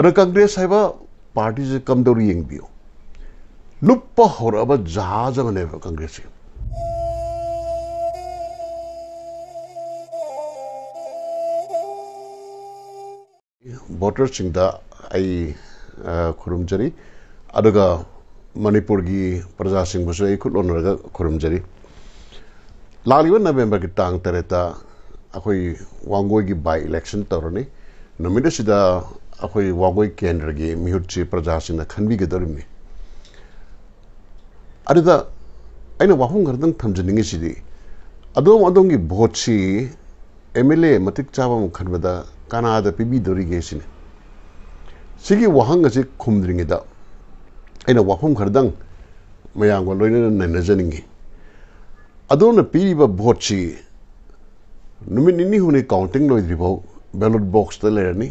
ꯑꯗ ꯀꯪꯒ꯭ꯔꯦꯁ ꯍꯥꯏꯕ ꯄꯥꯔꯇꯤꯁꯦ ꯀꯝꯗꯧꯔ ꯌꯦꯡꯕꯤꯌꯨ ꯂꯨꯞꯄ ꯍꯧꯔꯛꯑꯕ ꯖꯍꯥꯖ ꯑꯃꯅꯦꯕ ꯀꯪꯒ꯭ꯔꯦꯁꯁꯦ ꯚꯣꯇꯔꯁꯤꯡꯗ ꯑꯩ ꯈꯨꯔꯨꯝꯖꯔꯤ ꯑꯗꯨꯒ ꯃꯅꯤꯄꯨꯔꯒꯤ ꯄ꯭ꯔꯖꯥꯁꯤꯡꯕꯨꯁꯨ ꯑꯩ ꯈꯨꯠꯂꯣꯟꯅꯔꯒ ꯈꯨꯔꯨꯝꯖꯔꯤ ꯂꯥꯛꯂꯤꯕ ꯅꯕꯦꯝꯕꯔꯒꯤ ꯇꯥꯡ ꯇꯔꯦꯠꯇ ꯑꯩꯈꯣꯏ ꯋꯥꯡꯒꯣꯏꯒꯤ ꯕꯥꯏ ꯏꯂꯦꯛꯁꯟ ꯇꯧꯔꯅꯤ ꯅꯨꯃꯤꯠ ꯑꯁꯤꯗ वागो केंद्र की मिहुचे प्रजा खनगदरमी अरद वाहद थमजनी भोटी एम एल ए मत चाब खनबद कनाद पीबीदरीगे वाहंगे खुमद्रीद वाहम खरद मैं लोनजनी पीब भोटी निमित निनी हूने काउंटिंग लोद बेलोट बॉक्सद लेरनी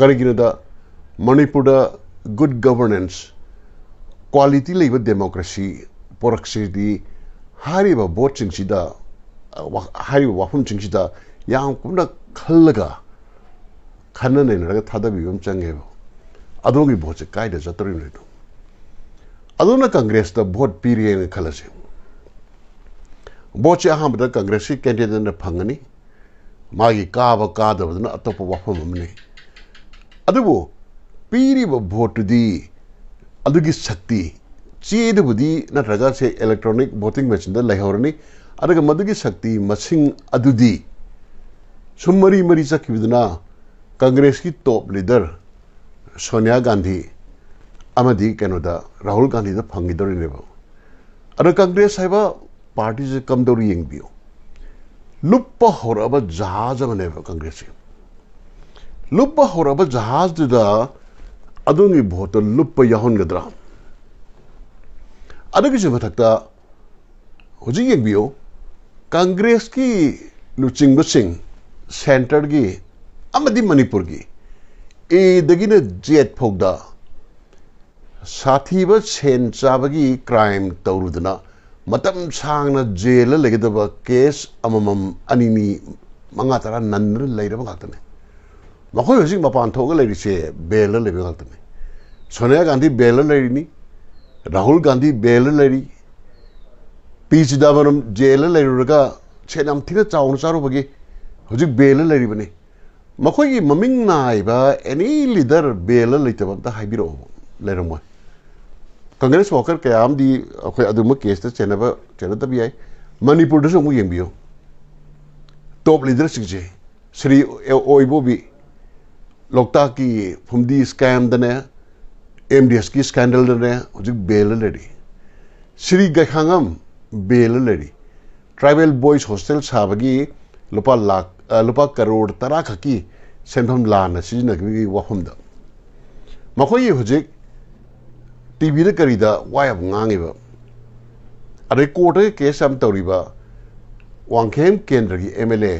कणिपुर गुड गवर्नेंस क्वालिटी डेमोक्रेसी पोरक्सी हारी बोटिद वफमचि यहां कम खल खनने थादी चंगे अदी भोट कई चतरी अदा कंग्रेस भोट पीरिए खल से भोटे अहम कंग्रेस कैंडिडेट फंगनी मागी काब काद अतप वफमें ꯑꯗꯨꯕꯨ ꯄꯤꯔꯤꯕ ꯚꯣꯠꯇꯨꯗꯤ ꯑꯗꯨꯒꯤ ꯁꯛꯇꯤ ꯆꯦꯗꯕꯨꯗꯤ ꯅꯠꯇ꯭ꯔꯒ ꯁꯦ ꯏꯂꯦꯛꯇ꯭ꯔꯣꯅꯤꯛ ꯚꯣꯇꯤꯡ ꯃꯦꯆꯤꯟꯗ ꯂꯩꯍꯧꯔꯅꯤ ꯑꯗꯨꯒ ꯃꯗꯨꯒꯤ ꯁꯛꯇꯤ ꯃꯁꯤꯡ ꯑꯗꯨꯗꯤ ꯁꯨꯝ ꯃꯔꯤ ꯃꯔꯤ ꯆꯠꯈꯤꯕꯗꯨꯅ ꯀꯪꯒ꯭ꯔꯦꯁꯀꯤ ꯇꯣꯞ ꯂꯤꯗꯔ ꯁꯣꯅꯤꯌꯥ ꯒꯥꯟꯙꯤ ꯑꯃꯗꯤ ꯀꯩꯅꯣꯗ ꯔꯥꯍꯨꯜ ꯒꯥꯟꯙꯤꯗ ꯐꯪꯈꯤꯗꯣꯔꯤꯅꯦꯕ ꯑꯗꯣ ꯀꯪꯒ꯭ꯔꯦꯁ ꯍꯥꯏꯕ ꯄꯥꯔꯇꯤꯁꯦ ꯀꯝꯗꯧꯔ ꯌꯦꯡꯕꯤꯌꯨ ꯂꯨꯞꯄ ꯍꯧꯔꯛꯑꯕ ꯖꯍꯥꯖ ꯑꯃꯅꯦꯕ ꯀꯪꯒ꯭ꯔꯦꯁꯁꯦ ꯂꯨꯞꯄ ꯍꯧꯔꯕ ꯖꯍꯥꯖꯗꯨꯗ ꯑꯗꯣꯝꯒꯤ ꯚꯣꯠꯇ ꯂꯨꯞꯄ ꯌꯥꯎꯍꯟꯒꯗ꯭ꯔꯥ ꯑꯗꯨꯒꯤꯁꯨ ꯃꯊꯛꯇ ꯍꯧꯖꯤꯛ ꯌꯦꯡꯕꯤꯌꯨ ꯀꯪꯒ꯭ꯔꯦꯁꯀꯤ ꯂꯨꯆꯤꯡꯕꯁꯤꯡ ꯁꯦꯟꯇꯔꯒꯤ ꯑꯃꯗꯤ ꯃꯅꯤꯄꯨꯔꯒꯤ ꯑꯦꯗꯒꯤꯅ ꯖꯦꯠ ꯐꯥꯎꯗ ꯁꯥꯊꯤꯕ ꯁꯦꯟ ꯆꯥꯕꯒꯤ ꯀ꯭ꯔꯥꯏꯝ ꯇꯧꯔꯨꯗꯅ ꯃꯇꯝ ꯁꯥꯡꯅ ꯖꯦꯜꯗ ꯂꯩꯒꯗꯕ ꯀꯦꯁ ꯑꯃꯃꯝ ꯑꯅꯤꯅꯤ ꯃꯉꯥ ꯇꯔꯥ ꯅꯟꯗꯨꯅ ꯂꯩꯔꯕ ꯉꯥꯛꯇꯅꯤ मखो हसी मपान थोड़े बेल लेबे सोनिया गांधी बेल लेरनी राहुल गांधी बेल ले पी चिदम जेल लेरगा सैनम थी चावन चारूबगे हजी बेल लेरीबने मखोई ममिंग एनी लीडर बेल लेतेबर लेरम कंग्रेस वर्कर कयाम कयाम केसद चेनब ये मनपुर ये टॉप लीडर सिंह श्री ओ, ओ, लोकता कि फुम स्कैम दने एम डी एस की स्कैंडल दने हजिक बेल लड़ी श्री गैखांगम बेल लड़ी ट्राइबल बॉयज हॉस्टल साब की लुपा लाख लुपा करोड़ तरा खा की लान सिजनगी वफम द मखोई हजिक टी वी करी दायब गांगीब अरे कोर्ट केस हम तौरीब वांखेम केंद्र की एम एल ए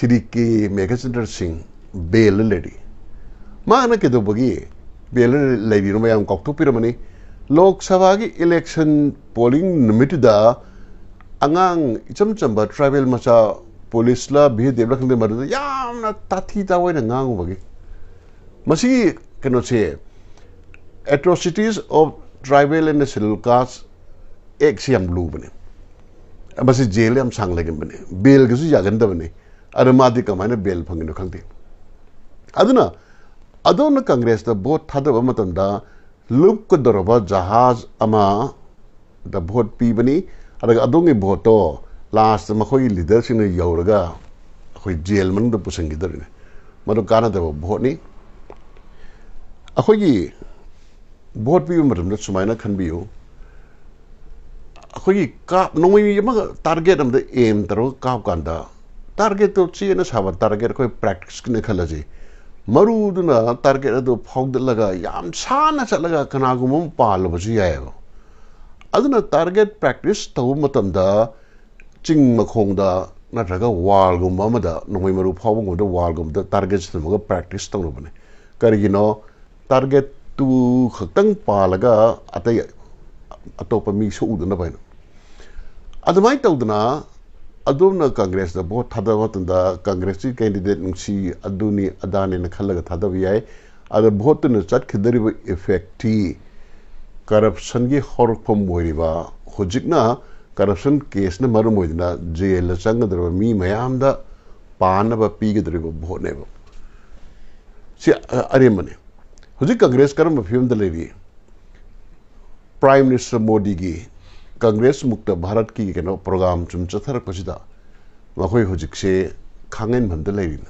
श्री के मेघचंद्र सिंह बेल लड़ी माना के बेल लेर मैं कौटोपीरमी लोकसभा की इलेक्शन पोलिंग निमितद आगाम इचम चम्ब ट्राइबल मचा पोलिस ताथी तवन आगुबी कनोसे atrocities of tribal and scheduled caste act से लूबने जेल सांगने बेलगू जागदबने बेल फंगे खाते ꯑꯗꯣꯝꯅ ꯀꯪꯒ꯭ꯔꯦꯁꯇ ꯚꯣꯠ ꯊꯥꯗꯕ ꯃꯇꯝꯗ ꯂꯨꯞꯀꯗꯧꯔꯕ ꯖꯍꯥꯖ ꯑꯃꯗ ꯚꯣꯠ ꯄꯤꯕꯅꯤ ꯑꯗꯨꯒ ꯑꯗꯣꯝꯒꯤ ꯚꯣꯠꯇꯣ ꯂꯥꯁꯇ ꯃꯈꯣꯏꯒꯤ ꯂꯤꯗꯔꯁꯤꯡꯅ ꯌꯧꯔꯒ ꯑꯩꯈꯣꯏ ꯖꯦꯜ ꯃꯅꯨꯡꯗ ꯄꯨꯁꯤꯟꯈꯤꯗꯣꯔꯤꯅꯤ ꯃꯗꯨ ꯀꯥꯟꯅꯗꯕ ꯚꯣꯠꯅꯤ ꯑꯩꯈꯣꯏꯒꯤ ꯚꯣꯠ ꯄꯤꯕ ꯃꯇꯝꯗ ꯁꯨꯃꯥꯏꯅ ꯈꯟꯕꯤꯌꯨ ꯑꯩꯈꯣꯏꯒꯤ ꯀꯥꯞ ꯅꯣꯡꯃꯩ ꯑꯃꯒ ꯇꯥꯔꯒꯦꯠ ꯑꯃꯗ ꯑꯦꯝ ꯇꯧꯔꯒ ꯀꯥꯞꯀꯥꯟꯗ ꯇꯥꯔꯒꯦꯠꯇꯨ ꯆꯦꯅ ꯁꯥꯕ ꯇꯥꯔꯒꯦꯠ ꯑꯩꯈꯣꯏ ꯄ꯭ꯔꯦꯛꯇꯤꯁꯀꯤꯅ ꯈꯜꯂꯁꯤ ꯃꯔꯨꯗꯨꯅ ꯇꯥꯔꯒꯦꯠ ꯑꯗꯨ ꯐꯥꯎꯗꯠꯂꯒ ꯌꯥꯝ ꯁꯥꯡꯅ ꯆꯠꯂꯒ ꯀꯅꯥꯒꯨꯝꯕ ꯑꯃ ꯄꯥꯜꯂꯕꯁꯨ ꯌꯥꯏꯑꯕ ꯑꯗꯨꯅ ꯇꯥꯔꯒꯦꯠ ꯄ꯭ꯔꯦꯛꯇꯤꯁ ꯇꯧꯕ ꯃꯇꯝꯗ ꯆꯤꯡ ꯃꯈꯣꯡꯗ ꯅꯠꯇ꯭ꯔꯒ ꯋꯥꯜꯒꯨꯝꯕ ꯑꯃꯗ ꯅꯣꯡꯃꯩ ꯃꯔꯨ ꯐꯥꯎꯕꯒꯨꯝꯕꯗ ꯋꯥꯜꯒꯨꯝꯕꯗ ꯇꯥꯔꯒꯦꯠꯁꯤ ꯊꯝꯃꯒ ꯄ꯭ꯔꯦꯛꯇꯤꯁ ꯇꯧꯅꯕꯅꯤ ꯀꯔꯤꯒꯤꯅꯣ ꯇꯥꯔꯒꯦꯠ ꯇꯨ ꯈꯛꯇꯪ ꯄꯥꯜꯂꯒ ꯑꯇꯩ ꯑꯇꯣꯞꯄ ꯃꯤ ꯁꯣꯛꯎꯗꯅꯕ ꯍꯥꯏꯅ ꯑꯗꯨꯃꯥꯏꯅ ꯇꯧꯗꯅ ꯑꯗꯣꯝꯅ ꯀꯪꯒ꯭ꯔꯦꯁꯇ ꯚꯣꯠ ꯊꯥꯗꯕ ꯃꯇꯝꯗ ꯀꯪꯒ꯭ꯔꯦꯁꯀꯤ ꯀꯦꯟꯗꯤꯗꯦꯠ ꯅꯨꯡꯁꯤ ꯑꯗꯨꯅꯤ ꯑꯗꯥꯅꯦꯅ ꯈꯜꯂꯒ ꯊꯥꯗꯕ ꯌꯥꯏ ꯑꯗ ꯚꯣꯠꯇꯨꯅ ꯆꯠꯈꯤꯗꯧꯔꯤꯕ ꯏꯐꯦꯛꯇꯤ ꯀꯔꯞꯁꯟꯒꯤ ꯍꯧꯔꯛꯐꯝ ꯑꯣꯏꯔꯤꯕ ꯍꯧꯖꯤꯛꯅ ꯀꯔꯞꯁꯟ ꯀꯦꯁꯅ ꯃꯔꯝ ꯑꯣꯏꯗꯨꯅ ꯖꯦꯜꯗ ꯆꯪꯒꯗꯧꯔꯤꯕ ꯃꯤ ꯃꯌꯥꯝꯗ ꯄꯥꯅꯕ ꯄꯤꯒꯗꯧꯔꯤꯕ ꯚꯣꯠꯅꯦꯕ ꯁꯤ ꯑꯔꯦꯝꯕꯅꯤ ꯍꯧꯖꯤꯛ ꯀꯪꯒ꯭ꯔꯦꯁ ꯀꯔꯝꯕ ꯐꯤꯕꯝꯗ ꯂꯩꯔꯤ ꯄ꯭ꯔꯥꯏꯝ ꯃꯤꯅꯤꯁꯇꯔ ꯃꯣꯗꯤꯒꯤ कांग्रेस मुक्त भारत की कनो प्रोग्राम चुम चथर पसिदा मखोय होजिक से खांगेन भंद लेरिन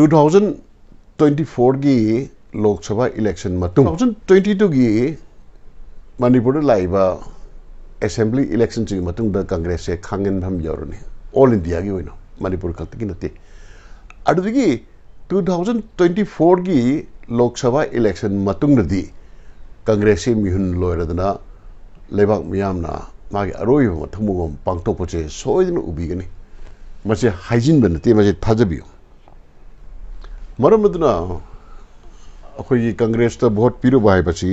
2024 की लोक सभा इलेक्शन मतुम 2022 की Manipur Laiba assembly election chi matung da congress se khangen bham yorne all india gi hoino manipur khakti gi nate adu gi 2024 gi lok sabha election matung da di congress se mihun loiradana लेबाक मियामना मागे अरोई म थमुगम पांगतो पचे सोइदन उबिगनी मचे hygiene बन ते मचे थाजबियो मरमदना अखोई कांग्रेस त भोट पिरो भाई पछि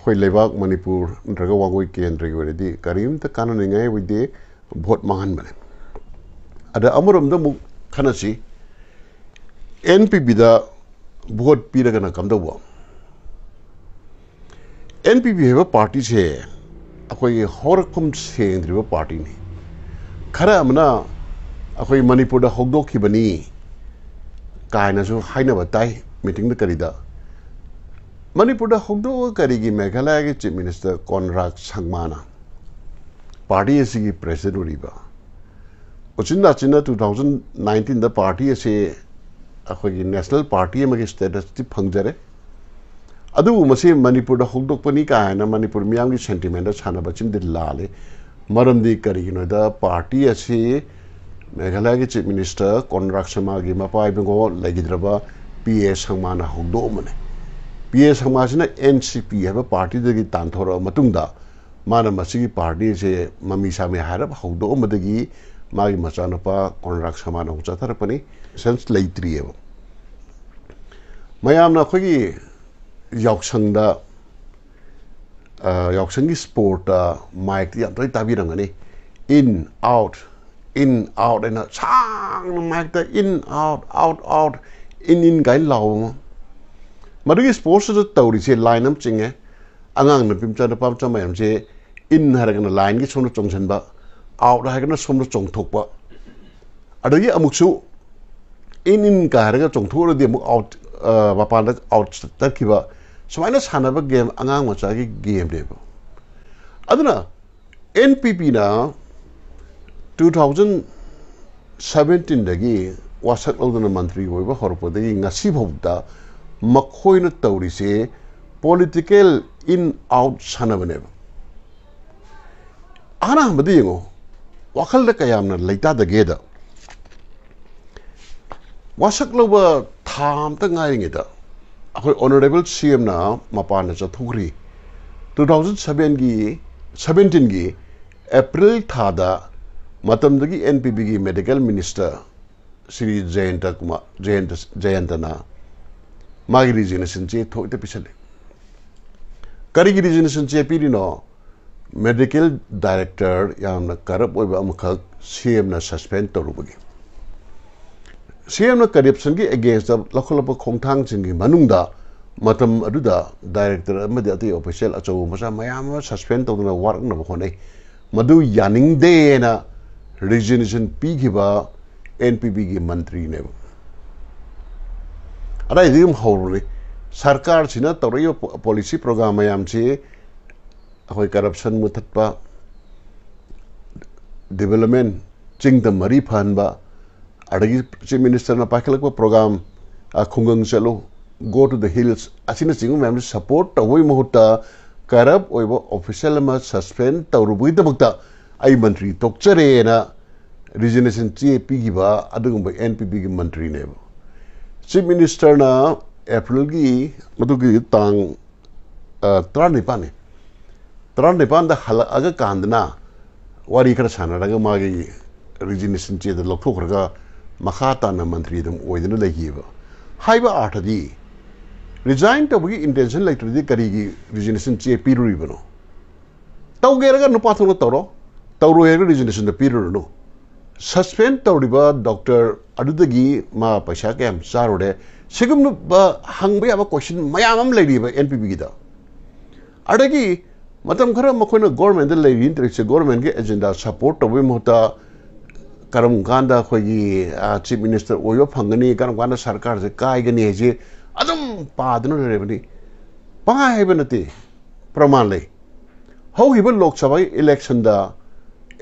अखोई लेबाक मणिपुर नत्रग वागोई केन्द्र गि वरेदि करिम त कानन ngai wi de भोट मांगन बने अदा अमरम द मु खनसी एनपीबी द भोट पिरगना कम दबो एनपीबी हेबा पार्टी से अखोरकुमसेंद्रीब पार्टी ने खर अखो मनपुर होदोखीबनी कायनासु हाइनब ताय मीटिंग करीद मनपुर होदो करी मेघालय के चीफ मिनिस्टर कॉनराग संगमाना पार्टी अस की प्रेसीडेंट उचिन अचिन टू थाउजेंड नाइनटीन पार्टी असे अखोगी नेशनल पार्टी अगर स्टेटस फंजरें अदु मसे मणिपुर द का हैन मणिपुर की सेंटिमेंट द छाना बचिन दि लाले मरम दि पार्टी असे मेघालय के चीफ मिनिस्टर कोनराक शर्मा की मपाई बंगो पी पीए संगमा ना हुगदो मने पीए संगमा सिन एनसीपी है पार्टी दगी तांथोर मतुंगदा मसी पार्टी से ममी सामे हारब हुगदो मदगी मागी मचानपा कोनराक शर्मा ना हुचा सेंस लैत्रियेव ꯃꯌꯥꯝꯅ ꯑꯩꯈꯣꯏꯒꯤ ꯌꯥꯎꯁꯪꯗ ꯌꯥꯎꯁꯪꯒꯤ ꯁ꯭ꯄꯣꯔꯠꯇ ꯃꯥꯏꯛꯇ ꯌꯥꯝ ꯇꯣꯏꯅ ꯇꯥꯕꯤꯔꯝꯒꯅꯤ ꯏꯟ ꯑꯥꯎꯠ ꯏꯟ ꯑꯥꯎꯠ ꯍꯥꯏꯅ ꯁꯥꯡꯅ ꯃꯥꯏꯛꯇ in out out out in in ꯀꯥꯏꯅ ꯂꯥꯎꯕ ꯑꯃ ꯃꯗꯨꯒꯤ ꯁ꯭ꯄꯣꯔꯠꯁꯤꯗ ꯇꯧꯔꯤꯁꯦ ꯂꯥꯏꯟ ꯑꯃ ꯆꯤꯡꯉꯦ ꯑꯉꯥꯡ ꯅꯨꯄꯤ ꯃꯆꯥ ꯅꯨꯄꯥ ꯃꯆꯥ ꯃꯌꯥꯝꯁꯦ ꯏꯟ ꯍꯥꯏꯔꯒꯅ ꯂꯥꯏꯟꯒꯤ ꯁꯣꯝꯗ ꯆꯣꯡꯁꯤꯟꯕ ꯑꯥꯎꯠ ꯍꯥꯏꯔꯒꯅ ꯁꯣꯝꯗ ꯆꯣꯡꯊꯣꯛꯄ ꯑꯗꯒꯤ ꯑꯃꯨꯛꯁꯨ ꯏꯟ ꯏꯟ ꯀꯥ ꯍꯥꯏꯔꯒ ꯆꯣꯡꯊꯣꯛꯎꯔꯗꯤ ꯑꯃꯨꯛ ꯑꯥꯎꯠ ꯃꯄꯥꯟꯗ ꯑꯥꯎꯠ ꯆꯠꯈꯤꯕ ꯁꯨꯃꯥꯏꯅ ꯁꯥꯟꯅꯕ ꯒꯦꯝ ꯑꯉꯥꯡ ꯃꯆꯥꯒꯤ ꯒꯦꯝꯅꯦꯕ ꯑꯗꯨꯅ ꯑꯦꯟ ꯄꯤ ꯄꯤꯅ ꯇꯨ ꯊꯥꯎꯖꯟ ꯁꯕꯦꯟꯇꯤꯟꯗꯒꯤ ꯋꯥꯁꯛ ꯂꯧꯗꯨꯅ ꯃꯟꯇ꯭ꯔꯤ ꯑꯣꯏꯕ ꯍꯧꯔꯛꯄꯗꯒꯤ ꯉꯁꯤ ꯐꯥꯎꯗ ꯃꯈꯣꯏꯅ ꯇꯧꯔꯤꯁꯦ ꯄꯣꯂꯤꯇꯤꯀꯦꯜ ꯏꯟ ꯑꯥꯎꯠ ꯁꯥꯟꯅꯕꯅꯦꯕ ꯑꯍꯥꯟ ꯑꯍꯥꯟꯕꯗ ꯌꯦꯡꯉꯣ ꯋꯥꯈꯜꯗ ꯀꯌꯥꯝꯅ ꯂꯩꯇꯥꯗꯒꯦꯗ ꯋꯥꯁꯛ ꯂꯧꯕ ꯊꯥ ꯑꯝꯇ ꯉꯥꯏꯔꯤꯉꯩꯗ अखोई ऑनरेबल सीएम ना मपान चौथरी टू थाउजेंड सेवन की सेवेंटीन की अप्रैल थादा मतमदगी एनपीबी की मेडिकल मिनिस्टर श्री जयंत कुमार जयंत जयंतना मागी रिजिग्नेशन चे थोड़े पिछले करी की रिजिग्नेशन चे पीरी नो मेडिकल डायरेक्टर यामना करप ओइबा अमखक सीएम ना सस्पेंड तोरुबगी ꯁꯤꯑꯦꯝꯅ ꯀꯔꯞꯁꯟꯒꯤ ꯑꯦꯒꯦꯟꯁꯇ ꯂꯧꯈꯠꯂꯛꯄ ꯈꯣꯡꯊꯥꯡꯁꯤꯡꯒꯤ ꯃꯅꯨꯡꯗ ꯃꯇꯝ ꯑꯗꯨꯗ ꯗꯥꯏꯔꯦꯛꯇꯔ ꯑꯃꯗꯤ ꯑꯇꯩ ꯑꯣꯐꯤꯁꯦꯜ ꯑꯆꯧꯕ ꯃꯆꯥ ꯃꯌꯥꯝ ꯑꯃ ꯁꯁꯄꯦꯟ ꯇꯧꯗꯨꯅ ꯋꯥꯔꯛꯅꯕ ꯍꯣꯠꯅꯩ ꯃꯗꯨ ꯌꯥꯅꯤꯡꯗꯦꯅ ꯔꯤꯖꯅꯦꯁꯟ ꯄꯤꯈꯤꯕ ꯑꯦꯟ ꯄꯤ ꯄꯤꯒꯤ ꯃꯟꯇ꯭ꯔꯤꯅꯦꯕ ꯑꯗꯥꯏꯗꯒꯤ ꯑꯗꯨꯝ ꯍꯧꯔꯨꯅꯤ ꯁꯔꯀꯥꯔꯁꯤꯅ ꯇꯧꯔꯛꯏꯕ ꯄꯣꯂꯤꯁꯤ ꯄ꯭ꯔꯣꯒ꯭ꯔꯥꯝ ꯃꯌꯥꯝꯁꯤ ꯑꯩꯈꯣꯏ ꯀꯔꯞꯁꯟ ꯃꯨꯊꯠꯄ ꯗꯤꯕꯂꯞꯃꯦꯟ ꯆꯤꯡꯗ ꯃꯔꯤ ꯐꯍꯟꯕ ꯑꯗꯒꯤ ꯆꯤꯞ ꯃꯤꯅꯤꯁꯇꯔꯅ ꯄꯥꯏꯈꯠꯂꯛꯄ ꯄ꯭ꯔꯣꯒ꯭ꯔꯥꯝ ꯈꯨꯡꯒꯪ ꯆꯠꯂꯨ ꯒꯣ ꯇꯨ ꯗ ꯍꯤꯜꯁ ꯑꯁꯤꯅꯆꯤꯡꯕ ꯃꯌꯥꯝꯁꯨ ꯁꯄꯣꯔꯠ ꯇꯧꯕꯒꯤ ꯃꯍꯨꯠꯇ ꯀꯔꯞ ꯑꯣꯏꯕ ꯑꯣꯐꯤꯁꯦꯜ ꯑꯃ ꯁꯁꯄꯦꯟ ꯇꯧꯔꯨꯕꯒꯤꯗꯃꯛꯇ ꯑꯩ ꯃꯟꯇ꯭ꯔꯤ ꯇꯣꯛꯆꯔꯦꯅ ꯔꯤꯖꯤꯅꯦꯁꯟ ꯆꯦ ꯄꯤꯈꯤꯕ ꯑꯗꯨꯒꯨꯝꯕ ꯑꯦꯟ ꯄꯤ ꯄꯤꯒꯤ ꯃꯟꯇ꯭ꯔꯤꯅꯦꯕ ꯆꯤꯞ ꯃꯤꯅꯤꯁꯇꯔꯅ ꯑꯦꯄ꯭ꯔꯤꯜꯒꯤ ꯃꯗꯨꯒꯤ ꯇꯥꯡ ꯇꯔꯥꯅꯤꯄꯥꯜꯅꯤ ꯇꯔꯥꯅꯤꯄꯥꯜꯗ ꯍꯜꯂꯛꯑꯒ ꯀꯥꯟꯗꯅ ꯋꯥꯔꯤ ꯈꯔ ꯁꯥꯟꯅꯔꯒ ꯃꯥꯒꯤ ꯔꯤꯖꯤꯅꯦꯁꯟ ꯆꯦꯗ ꯂꯧꯊꯣꯛꯈ꯭ꯔꯒ मखाता मंत्री आठदी रिजाइन तब की इंटेंशन लेटरदे करी रिजनेशन चे पीरबनो तौगेर नुपा तौर तौर रिजनेशन पीरुनो सस्पें तौरब डॉक्टर अगर मा पैसा क्या चारोड़े सिगम हंग क्वेश्चन मैम लेरब एन पी पीद अड़ी मत खर मोरमेंट लेरी गोरमेंट के एजेंडा सपोर्ट तब मोहता ꯀꯔꯝ ꯀꯥꯟꯗ ꯑꯩꯈꯣꯏꯒꯤ ꯆꯤꯞ ꯃꯤꯅꯤꯁꯇꯔ ꯑꯣꯏꯕ ꯐꯪꯒꯅꯤ ꯀꯔꯝ ꯀꯥꯟꯗ ꯁꯔꯀꯥꯔꯁꯦ ꯀꯥꯏꯒꯅꯤ ꯍꯥꯏꯁꯦ ꯑꯗꯨꯝ ꯄꯥꯗꯨꯅ ꯂꯩꯔꯕꯅꯤ ꯄꯪꯍꯥꯏ ꯍꯥꯏꯕ ꯅꯠꯇꯦ ꯄ꯭ꯔꯃꯥꯟ ꯂꯩ ꯍꯧꯈꯤꯕ ꯂꯣꯛ ꯁꯚꯥꯒꯤ ꯏꯂꯦꯛꯁꯟꯗ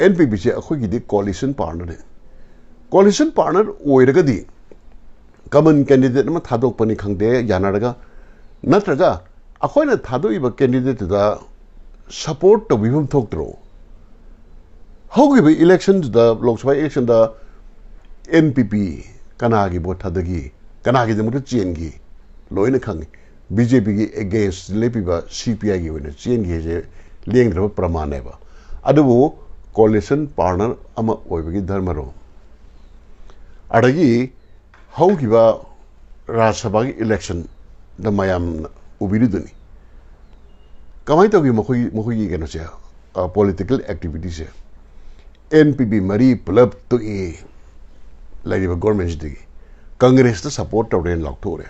ꯑꯦꯟ ꯄꯤ ꯄꯤꯁꯦ ꯑꯩꯈꯣꯏꯒꯤꯗꯤ ꯀꯣꯂꯤꯁꯟ ꯄꯥꯔꯠꯅꯔꯅꯤ ꯀꯣꯂꯤꯁꯟ ꯄꯥꯔꯠꯅꯔ ꯑꯣꯏꯔꯒꯗꯤ ꯀꯃꯟ ꯀꯦꯟꯗꯤꯗꯦꯠ ꯑꯃ ꯊꯥꯗꯣꯛꯄꯅꯤ ꯈꯪꯗꯦ ꯌꯥꯅꯔꯒ ꯅꯠꯇ꯭ꯔꯒ ꯑꯩꯈꯣꯏꯅ ꯊꯥꯗꯣꯛꯏꯕ ꯀꯦꯟꯗꯤꯗꯦꯠꯇꯨꯗ ꯁꯄꯣꯔꯠ ꯇꯧꯕꯤꯐꯝ ꯊꯣꯛꯇ꯭ꯔꯣ election Lok Sabha election N P P कना की वोट कना की जमुट लोन खे बीजेपी की एगेंस्ट लेपीब सी पी आई की चेन की हेजे लेंद्रब प्रमाण अब कॉलेशन पार्टनर अम की धर्मरों अगी राज्यसभा की इलेक्शन मैम उबीरदी कमाई तो मोई की कॉलीटिकल एक्टिविटी से ꯑꯦꯟ.ꯄꯤ.ꯄꯤ ꯃꯔꯤ ꯄꯨꯂꯞ ꯇꯣꯛꯏ ꯂꯩꯔꯤꯕ ꯒꯣꯔꯃꯦꯟꯁꯤꯗꯒꯤ ꯀꯪꯒ꯭ꯔꯦꯁꯇ ꯁꯞꯄꯣꯔꯠ ꯇꯧꯔꯦꯅ ꯂꯥꯎꯊꯣꯛꯎꯔꯦ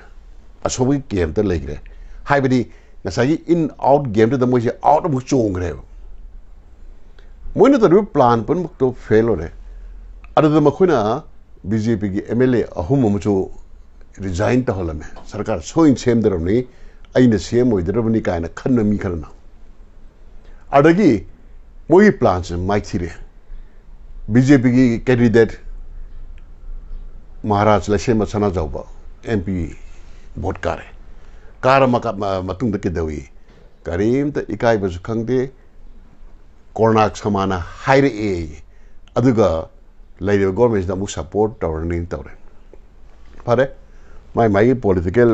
ꯑꯁꯣꯝꯒꯤ ꯀꯦꯝꯇ ꯂꯩꯈ꯭ꯔꯦ ꯍꯥꯏꯕꯗꯤ ꯉꯁꯥꯏꯒꯤ ꯏꯟ ꯑꯥꯎꯠ ꯒꯦꯝꯗꯨꯗ ꯃꯣꯏꯁꯦ ꯑꯥꯎꯠ ꯑꯃꯨꯛ ꯆꯣꯡꯈ꯭ꯔꯦꯕ ꯃꯣꯏꯅ ꯇꯧꯔꯤꯕ ꯄ꯭ꯂꯥꯟ ꯄꯨꯝꯅꯃꯛꯇꯣ ꯐꯦꯜ ꯑꯣꯏꯔꯦ ꯑꯗꯨꯗ ꯃꯈꯣꯏꯅ ꯕꯤ ꯖꯦ ꯄꯤꯒꯤ ꯑꯦꯝ ꯑꯦꯜ ꯑꯦ ꯑꯍꯨꯝ ꯑꯃꯁꯨ ꯔꯤꯖꯥꯏꯟ ꯇꯧꯍꯜꯂꯝꯃꯦ ꯁꯔꯀꯥꯔ ꯁꯣꯏꯅ ꯁꯦꯝꯗꯔꯕꯅꯤ ꯑꯩꯅ ꯁꯦꯝ ꯑꯣꯏꯗ꯭ꯔꯕꯅꯤ ꯀꯥꯏꯅ ꯈꯟꯕ ꯃꯤ ꯈꯔꯅ ꯑꯗꯒꯤ ꯃꯣꯏꯒꯤ ꯄ꯭ꯂꯥꯟꯁꯦ ꯃꯥꯏꯊꯤꯔꯦ बीजेपीगी candidate Maharaj Leishemba Sanajaoba M P भोट कारे कार मतुंग किदवी करीम इकाइबस खंगदे ꯀꯣꯔꯅꯥꯛ ꯁꯃꯥꯅ ꯍꯥꯏꯔꯛꯑꯦ ꯑꯗꯨꯒ ꯂꯩꯔꯤꯕ ꯒꯣꯔꯃꯦꯟꯁꯤꯅ ꯑꯃꯨꯛ ꯁꯞꯄꯣꯔꯠ ꯇꯧꯔꯅꯤ ꯇꯧꯔꯦ ꯐꯔꯦ ꯃꯥꯏ ꯃꯥꯒꯤ ꯄꯣꯂꯤꯇꯤꯀꯦꯜ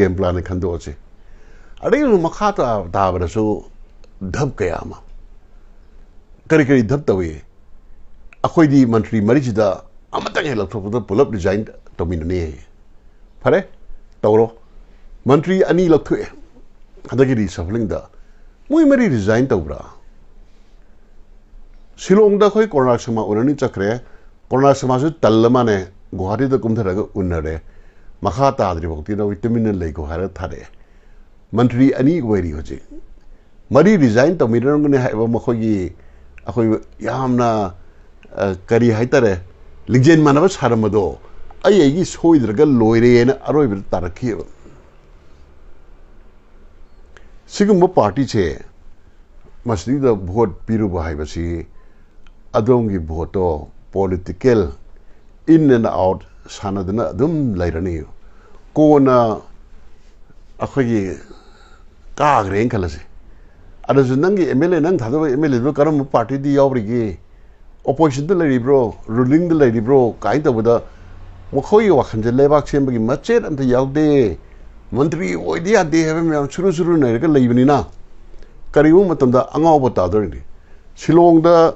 ꯒꯦꯝ ꯄ꯭ꯂꯥꯟꯅ ꯈꯟꯗꯣꯛꯑꯁꯤ ꯑꯗꯒꯤ ꯃꯈꯥ ꯇꯥꯕꯗꯁꯨ ꯙꯞ ꯀꯌꯥ ꯑꯃ ꯀꯔꯤ ꯀꯔꯤ ꯙꯞ ꯇꯧꯏ ꯑꯩꯈꯣꯏꯗꯤ ꯃꯟꯇ꯭ꯔꯤ ꯃꯔꯤꯁꯤꯗ ꯑꯃꯠꯇꯪ ꯍꯦꯛ ꯂꯧꯊꯣꯛꯄꯗ ꯄꯨꯂꯞ ꯔꯤꯖꯥꯏꯟ ꯇꯧꯃꯤꯟꯅꯅꯤ ꯐꯔꯦ ꯇꯧꯔꯣ ꯃꯟꯇ꯭ꯔꯤ ꯑꯅꯤ ꯂꯧꯊꯣꯛꯑꯦ ꯍꯟꯗꯛꯀꯤ ꯔꯤꯁꯐꯂꯤꯡꯗ ꯃꯣꯏ ꯃꯔꯤ ꯔꯤꯖꯥꯏꯟ ꯇꯧꯕ꯭ꯔꯥ ꯁꯤꯂꯣꯡꯗ ꯑꯩꯈꯣꯏ ꯀꯣꯔꯣꯅꯥ ꯁꯃꯥ ꯎꯅꯅꯤ ꯆꯠꯈ꯭ꯔꯦ ꯀꯣꯔꯣꯅꯥ ꯁꯃꯥꯁꯨ ꯇꯜꯂ ꯃꯥꯅꯦ ꯒꯨꯍꯥꯇꯤꯗ ꯀꯨꯝꯊꯔꯒ ꯎꯅꯔꯦ ꯃꯈꯥ ꯇꯥꯗ꯭ꯔꯤꯐꯥꯎꯗꯤꯅ ꯇꯨꯃꯤꯟꯅ ꯂꯩꯒꯣ ꯍꯥꯏꯔ ꯊꯥꯔꯛꯑꯦ ꯃꯟꯇ꯭ꯔꯤ ꯑꯅꯤ ꯑꯣꯏꯔꯤ ꯍꯧꯖꯤꯛ ꯃꯔꯤ ꯔꯤꯖꯥꯏꯟ ꯇꯧꯃꯤꯟꯅꯔꯝꯒꯅꯤ ꯍꯥꯏꯕ ꯃꯈꯣꯏꯒꯤ ꯑꯩꯈꯣꯏ ꯌꯥꯝꯅ ꯀꯔꯤ ꯍꯥꯏꯇꯥꯔꯦ ꯂꯤꯡꯖꯦꯜ ꯃꯥꯟꯅꯕ ꯁꯥꯔꯝꯕꯗꯣ ꯑꯩ ꯑꯩꯒꯤ ꯁꯣꯏꯗ꯭ꯔꯒ ꯂꯣꯏꯔꯦꯅ ꯑꯔꯣꯏꯕꯗ ꯇꯥꯔꯛꯈꯤꯑꯕ ꯁꯤꯒꯨꯝꯕ ꯄꯥꯔꯇꯤꯁꯦ ꯃꯁꯤꯗ ꯚꯣꯠ ꯄꯤꯔꯨꯕ ꯍꯥꯏꯕꯁꯤ ꯑꯗꯣꯝꯒꯤ ꯚꯣꯠꯇꯣ ꯄꯣꯂꯤꯇꯤꯀꯦꯜ ꯏꯟ ꯑꯦꯟ ꯑꯥꯎꯠ ꯁꯥꯟꯅꯗꯨꯅ ꯑꯗꯨꯝ ꯂꯩꯔꯅꯤ ꯀꯣꯟꯅ ꯑꯩꯈꯣꯏꯒꯤ ꯀꯥꯈ꯭ꯔꯦꯅ ꯈꯜꯂꯁꯦ ꯑꯗꯨꯁꯨ ꯅꯪꯒꯤ ꯑꯦꯝ ꯑꯦꯜ ꯑꯦ ꯅꯪ ꯊꯥꯗꯕ ꯑꯦꯝ ꯑꯦꯜ ꯑꯦꯗꯨ ꯀꯔꯝꯕ ꯄꯥꯔꯇꯤꯗꯤ ꯌꯥꯎꯔꯤꯒꯦ opposition the lady bro ruling the lady bro kai da da mo khoi wa khan je le bak chen bagi ma che an the yau de mantri o idea de have me am churu churu na ga lai bani na kari u matam da anga ob ta da ni silong da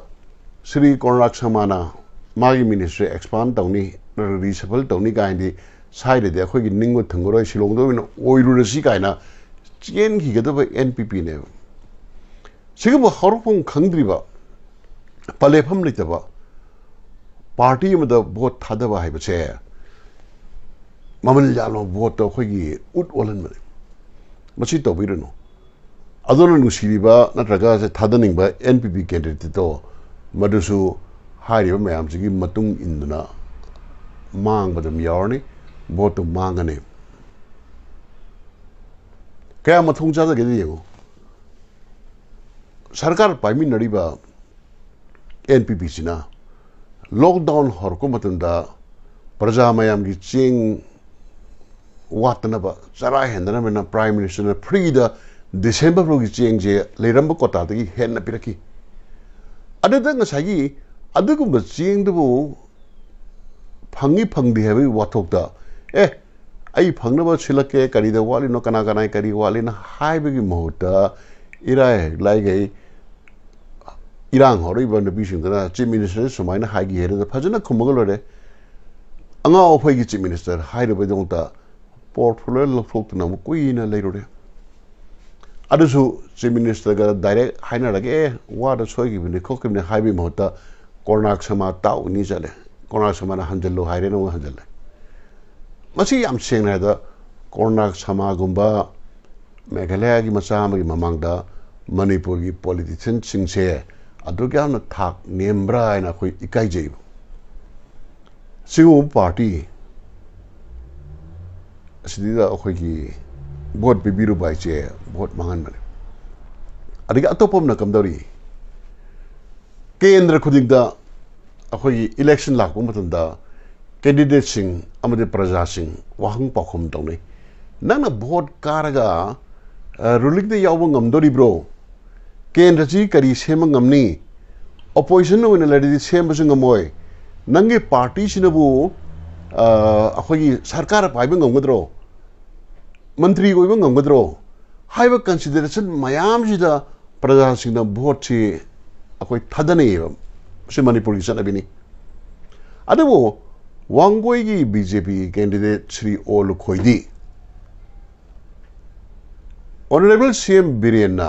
sri konrak samana magi ministry expand da ni reachable da ni kai di sai de khoi gi ningo thungro ro silong do win si kai na chen gi npp ne 지금 허루풍 강드리바 ꯄꯜꯂꯦꯐꯝ ꯂꯩꯇꯕ party ꯑꯃꯗ vote ꯊꯥꯗꯕ ꯍꯥꯏꯕꯁꯦ ꯃꯃꯜ ꯌꯥꯝꯂꯕ ꯚꯣꯠꯇ ꯑꯩꯈꯣꯏꯒꯤ ꯎꯠ ꯑꯣꯜꯍꯟꯕꯅꯤ ꯃꯁꯤ ꯇꯧꯕꯤꯔꯨꯅꯨ ꯑꯗꯨꯅ ꯅꯨꯡꯁꯤꯕꯤꯕ ꯅꯠꯇ꯭ꯔꯒ ꯊꯥꯗꯅꯤꯡꯕ ꯑꯦꯟ ꯄꯤ ꯄꯤ ꯀꯦꯟꯗꯤꯗꯦꯠꯇꯣ ꯃꯗꯨꯁꯨ ꯍꯥꯏꯔꯤꯕ ꯃꯌꯥꯝꯁꯤꯒꯤ ꯃꯇꯨꯡ ꯏꯟꯗꯨꯅ ꯃꯥꯡꯕ ꯑꯗꯨꯝ ꯌꯥꯎꯔꯅꯤ ꯚꯣꯠꯇꯨ ꯃꯥꯡꯒꯅꯤ ꯀꯌꯥ ꯃꯊꯣꯡ ꯆꯥꯗꯒꯦꯗ ꯌꯦꯡꯉꯨ ꯁꯔꯀꯥꯔ ꯄꯥꯏꯃꯤꯟꯅꯔꯤꯕ ꯑꯦꯟ.ꯄꯤ.ꯄꯤꯁꯤꯅ ꯂꯣꯛꯗꯥꯎꯟ ꯍꯧꯔꯛꯄ ꯃꯇꯝꯗ ꯄ꯭ꯔꯖꯥ ꯃꯌꯥꯝꯒꯤ ꯆꯦꯡ ꯋꯥꯠꯇꯅꯕ ꯆꯔꯥ ꯍꯦꯟꯗꯅꯕꯅ ꯄ꯭ꯔꯥꯏꯝ ꯃꯤꯅꯤꯁꯇꯔꯅ ꯐ꯭ꯔꯤꯗ ꯗꯤꯁꯦꯝꯕꯔ ꯐꯥꯎꯒꯤ ꯆꯦꯡꯁꯦ ꯂꯩꯔꯝꯕ ꯀꯣꯇꯥꯗꯒꯤ ꯍꯦꯟꯅ ꯄꯤꯔꯛꯈꯤ ꯑꯗꯨꯗ ꯉꯁꯥꯏꯒꯤ ꯑꯗꯨꯒꯨꯝꯕ ꯆꯦꯡꯗꯨꯕꯨ ꯐꯪꯉꯤ ꯐꯪꯗꯦ ꯍꯥꯏꯕꯒꯤ ꯋꯥꯊꯣꯛꯇ ꯑꯦ ꯑꯩ ꯐꯪꯅꯕ ꯁꯤꯜꯂꯛꯀꯦ ꯀꯔꯤꯗ ꯋꯥꯠꯂꯤꯅꯣ ꯀꯅꯥ ꯀꯅꯥ ꯀꯔꯤ ꯋꯥꯠꯂꯤꯅꯣ ꯍꯥꯏꯕꯒꯤ ꯃꯍꯨꯠꯇ ꯏꯔꯥꯏ ꯂꯥꯏꯒꯩ इरान चिप मनी सोमान फजन खुम लैरे अगाप मिनिस्टर हनुभफोल कुन लरुरे अझ चिप मिनिस्टर डाइरेक्नरे वा सोब्वेन् खोक भूु करनाकमा चल्नाकमा हन्जल् होइन हन्जल्स करनाक समागुम्ब मेघालय मचा ममदा मिपुर पोलिटिसनस ꯑꯗꯨꯛ ꯌꯥꯝꯅ ꯊꯥꯛ ꯅꯦꯝꯕ꯭ꯔꯥ ꯍꯥꯏꯅ ꯑꯩꯈꯣꯏ ꯏꯀꯥꯏꯖꯩꯕ ꯁꯤꯒꯨꯝꯕ ꯄꯥꯔꯇꯤ ꯑꯁꯤꯗ ꯑꯩꯈꯣꯏꯒꯤ ꯚꯣꯠ ꯄꯤꯕꯤꯔꯨꯕ ꯍꯥꯏꯁꯦ ꯚꯣꯠ ꯃꯥꯡꯍꯟꯕꯅꯤ ꯑꯗꯒꯤ ꯑꯇꯣꯞꯄ ꯑꯃꯅ ꯀꯝꯗꯧꯔꯤ ꯀꯦꯟꯗ꯭ꯔ ꯈꯨꯗꯤꯡꯗ ꯑꯩꯈꯣꯏꯒꯤ ꯏꯂꯦꯛꯁꯟ ꯂꯥꯛꯄ ꯃꯇꯝꯗ ꯀꯦꯟꯗꯤꯗꯦꯠꯁꯤꯡ ꯑꯃꯗꯤ ꯄ꯭ꯔꯖꯥꯁꯤꯡ ꯋꯥꯍꯪ ꯄꯥꯎꯈꯨꯝ ꯇꯧꯅꯩ ꯅꯪꯅ ꯚꯣꯠ ꯀꯥꯔꯒ ꯔꯨꯂꯤꯡꯗ ꯌꯥꯎꯕ ꯉꯝꯗꯣꯔꯤꯕ꯭ꯔꯣ ꯀꯦꯟꯗ꯭ꯔꯁꯤ ꯀꯔꯤ ꯁꯦꯝꯕ ꯉꯝꯅꯤ ꯑꯣꯄꯣꯖꯤꯁꯟ ꯑꯣꯏꯅ ꯂꯩꯔꯗꯤ ꯁꯦꯝꯕꯁꯨ ꯉꯝꯃꯣꯏ ꯅꯪꯒꯤ ꯄꯥꯔꯇꯤꯁꯤꯅꯕꯨ ꯑꯩꯈꯣꯏꯒꯤ ꯁꯔꯀꯥꯔ ꯄꯥꯏꯕ ꯉꯝꯒꯗ꯭ꯔꯣ ꯃꯟꯇ꯭ꯔꯤ ꯑꯣꯏꯕ ꯉꯝꯒꯗ꯭ꯔꯣ ꯍꯥꯏꯕ ꯀꯟꯁꯤꯗꯔꯦꯁꯟ ꯃꯌꯥꯝꯁꯤꯗ ꯄ꯭ꯔꯖꯥꯁꯤꯡꯅ ꯚꯣꯠꯁꯤ ꯑꯩꯈꯣꯏ ꯊꯥꯗꯅꯩꯌꯦꯕ ꯁꯤ ꯃꯅꯤꯄꯨꯔꯒꯤ ꯆꯠꯅꯕꯤꯅꯤ ꯑꯗꯨꯕꯨ ꯋꯥꯡꯒꯣꯏꯒꯤ B J P candidate Shri ꯑꯣ ꯂꯨꯈꯣꯏꯗꯤ ꯑꯣꯅꯔꯦꯕꯜ ꯁꯤ ꯑꯦꯝ ꯕꯤꯔꯦꯟꯅ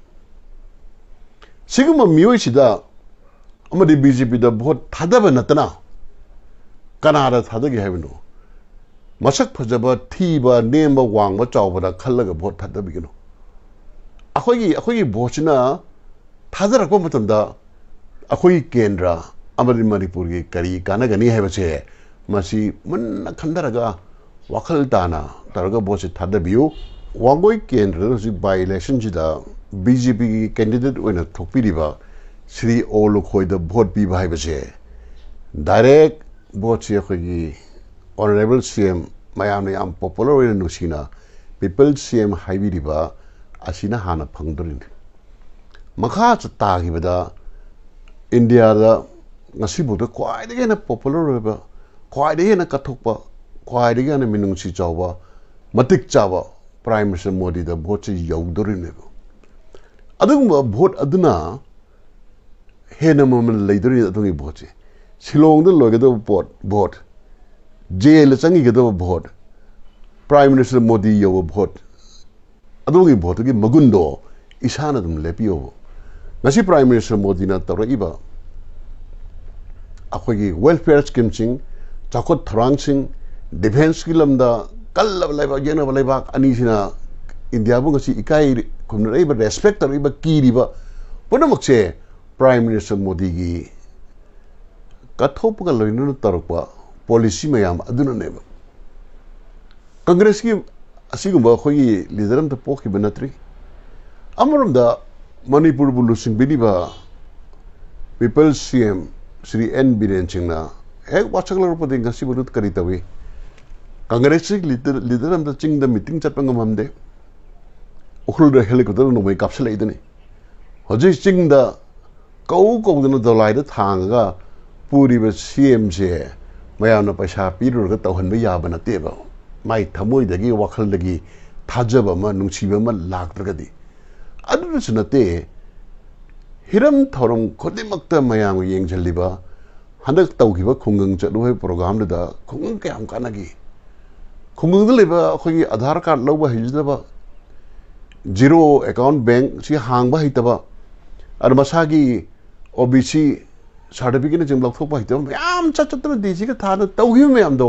सिगुब मयस बिजेपी भोट थादब न तादगे हैन मस फजी नम्ब वाउवन खालको भोट थादिभिगन अहिले अखोग भोट थादर अख्रम म करि काग नि मुन खन्धर वखल ताना तर भोट थादबु वागै क्रो बाई इलेक्सनस ꯕꯤ ꯖꯦ ꯄꯤꯒꯤ ꯀꯦꯟꯗꯤꯗꯦꯠ ꯑꯣꯏꯅ ꯊꯣꯛꯄꯤꯔꯤꯕ ꯁ꯭ꯔꯤ ꯑꯣ ꯂꯨꯈꯣꯏꯗ ꯚꯣꯠ ꯄꯤꯕ ꯍꯥꯏꯕꯁꯦ ꯗꯥꯏꯔꯦꯛ ꯚꯣꯠꯁꯦ ꯑꯩꯈꯣꯏꯒꯤ ꯑꯣꯅꯔꯦꯕꯜ ꯁꯤ ꯑꯦꯝ ꯃꯌꯥꯝꯅ ꯌꯥꯝ ꯄꯣꯄꯨꯂꯔ ꯑꯣꯏꯅ ꯅꯨꯡꯁꯤꯅ ꯄꯤꯄꯜ ꯁꯤ ꯑꯦꯝ ꯍꯥꯏꯕꯤꯔꯤꯕ ꯑꯁꯤꯅ ꯍꯥꯟꯅ ꯐꯪꯗꯣꯔꯤꯅꯤ ꯃꯈꯥ ꯇꯥꯈꯤꯕꯗ ꯏꯟꯗꯤꯌꯥꯗ ꯉꯁꯤꯐꯥꯎꯗ ꯈ꯭ꯋꯥꯏꯗꯒꯤ ꯍꯦꯟꯅ ꯄꯣꯄꯨꯂꯔ ꯑꯣꯏꯕ ꯈ꯭ꯋꯥꯏꯗꯒꯤ ꯍꯦꯟꯅ ꯀꯠꯊꯣꯛꯄ ꯈ꯭ꯋꯥꯏꯗꯒꯤ ꯍꯦꯟꯅ ꯃꯤꯅꯨꯡꯁꯤ ꯆꯥꯎꯕ ꯃꯇꯤꯛ ꯆꯥꯕ ꯄ꯭ꯔꯥꯏꯝ ꯃꯤꯅꯤꯁꯇꯔ ꯃꯣꯗꯤꯗ ꯚꯣꯠꯁꯤ ꯌꯧꯗꯣꯔꯤꯕꯅꯦꯕ ꯑꯗꯨꯒꯨꯝꯕ ꯚꯣꯠ ꯑꯗꯨꯅ ꯍꯦꯟꯅ ꯃꯃꯜ ꯂꯩꯗꯣꯔꯤ ꯑꯗꯨꯒꯤ ꯚꯣꯠꯁꯦ ꯁꯤꯂꯣꯡꯗ ꯂꯣꯏꯒꯗꯕ ꯄꯣꯠ ꯚꯣꯠ ꯖꯦꯜꯗ ꯆꯪꯈꯤꯒꯗꯕ ꯚꯣꯠ ꯄ꯭ꯔꯥꯏꯝ ꯃꯤꯅꯤꯁꯇꯔ ꯃꯣꯗꯤ ꯌꯧꯕ ꯚꯣꯠ ꯑꯗꯨꯒꯤ ꯚꯣꯠꯇꯨꯒꯤ ꯃꯒꯨꯟꯗꯣ ꯏꯁꯥꯅ ꯑꯗꯨꯝ ꯂꯦꯞꯄꯤꯌꯣꯕ ꯉꯁꯤ ꯄ꯭ꯔꯥꯏꯝ ꯃꯤꯅꯤꯁꯇꯔ ꯃꯣꯗꯤꯅ ꯇꯧꯔꯛꯏꯕ ꯑꯩꯈꯣꯏꯒꯤ ꯋꯦꯜꯐꯤꯌꯔ ꯁ꯭ꯀꯤꯝꯁꯤꯡ ꯆꯥꯎꯈꯠ ꯊꯧꯔꯥꯡꯁꯤꯡ ꯗꯤꯐꯦꯟꯁꯀꯤ ꯂꯝꯗ ꯀꯜꯂꯕ ꯂꯩꯕꯥꯛ ꯌꯦꯛꯅꯕ ꯂꯩꯕꯥꯛ ꯑꯅꯤꯁꯤꯅ ꯏꯟꯗꯤꯌꯥꯕꯨ ꯉꯁꯤ ꯏꯀꯥꯏ खुमनरब रेस्पेक्ट तब कीब पुनम प्राइम मिनिस्टर मोदी की कथोपग लोन तरप पोलिसी मैम कंग्रेस की अखोई लीडर पोखब नत्री अमरम मनपुर लुसीब people C M Shri N Biren Singh हेक वाचल कंग्रेस लीडर लीडर चिंग मीटिंग चटमें उखुलदा हेलिकॉप्टर नोमे कापसले इदने हजि चिंगदा कौ कौदन दलाइदा थांगा पुरीब सीएम से मयान पैसा पीरुरग तौहब याब नतेबा माई थमोइदगी वखल की नुचिबमा लाग्दगदी अदुरसु नते हिरम थौरम खोदिमक्त मयाम येंगजलिबा हनक तौगिबा खुंगंग चलुहे प्रोग्रामदा खुंगंग क्याम कानगी खुंगंग लेबा कार्ड लौबा हिजदबा जीरो अकाउंट बैंक से हांग हेतब और मसा ओ बी सी सर्टिफिकेट जो लौटप हेतब मैं चतर दी थान तौही मैमद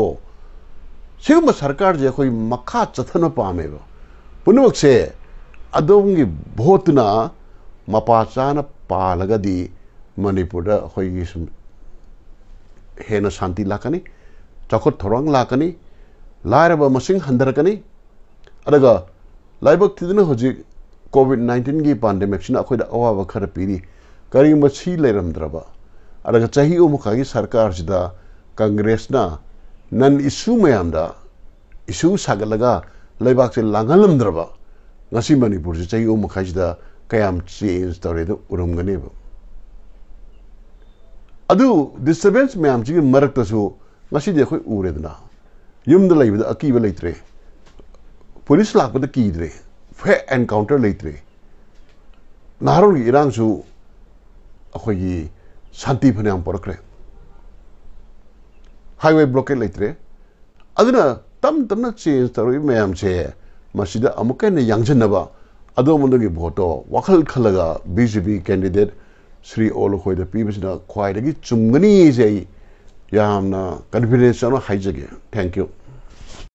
सिम सरकार से अखोई मखा चतन पाने पुनवे भोटना मपा चा पागद मनपुर हेन शांति लाकने चौखट थोड़ा लाकनी लाब मसी हंधरकनी लाइबक तिदन होजिक कोविड 19 की पांडेमिक सिना अखोइदा अवाव खर पिरी करिगुम्बा सी लेरमद्रबा अरग चाही उमुखा की सरकार जिदा कांग्रेस ना नन इशू मयामदा इशू सागलगा लेबाक से लांगलमद्रबा ngasi manipur se chai um khajda kayam change tore do urum gane ba adu disturbance mayam chi marak ta su ngasi de khoi ure dna yum da lai da akiba laitre police ꯂꯥꯛꯄꯗ ꯀꯤꯗ꯭ꯔꯦ ꯍꯦꯛ encounter ꯂꯩꯇ꯭ꯔꯦ ꯅꯍꯥꯔꯣꯟꯒꯤ ꯏꯔꯥꯡꯁꯨ ꯑꯩꯈꯣꯏꯒꯤ ꯁꯥꯟꯇꯤ ꯐꯅꯌꯥꯝ ꯄꯣꯔꯛꯈ꯭ꯔꯦ highway blockade ꯂꯩꯇ꯭ꯔꯦ ꯑꯗꯨꯅ ꯇꯞ ꯇꯞꯅ ꯆꯦꯟꯖ ꯇꯧꯔꯛꯏꯕ ꯃꯌꯥꯝꯁꯦ ꯃꯁꯤꯗ ꯑꯃꯨꯛꯀ ꯍꯦꯟꯅ ꯌꯥꯡꯁꯤꯟꯅꯕ ꯑꯗꯣꯝꯗꯒꯤ ꯚꯣꯠꯇꯣ ꯋꯥꯈꯜ ꯈꯜꯂꯒ B J P candidate Shri all ꯑꯩꯈꯣꯏꯗ ꯄꯤꯕꯁꯤꯅ ꯈ꯭ꯋꯥꯏꯗꯒꯤ ꯆꯨꯝꯒꯅꯤꯁꯦ ꯑꯩ ꯌꯥꯝꯅ ꯀꯟꯐꯤꯗꯦꯟꯁ ꯌꯥꯎꯅ ꯍꯥꯏꯖꯒꯦ ꯊꯦꯡꯛ ꯌꯨ